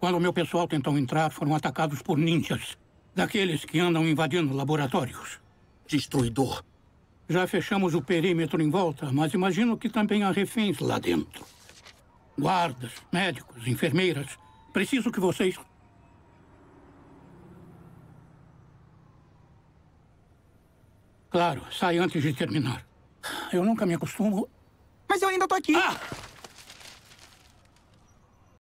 Quando meu pessoal tentou entrar, foram atacados por ninjas. Daqueles que andam invadindo laboratórios. Destruidor. Já fechamos o perímetro em volta, mas imagino que também há reféns lá dentro. Guardas, médicos, enfermeiras. Preciso que vocês Claro, sai antes de terminar. Eu nunca me acostumo. Mas eu ainda tô aqui. Ah!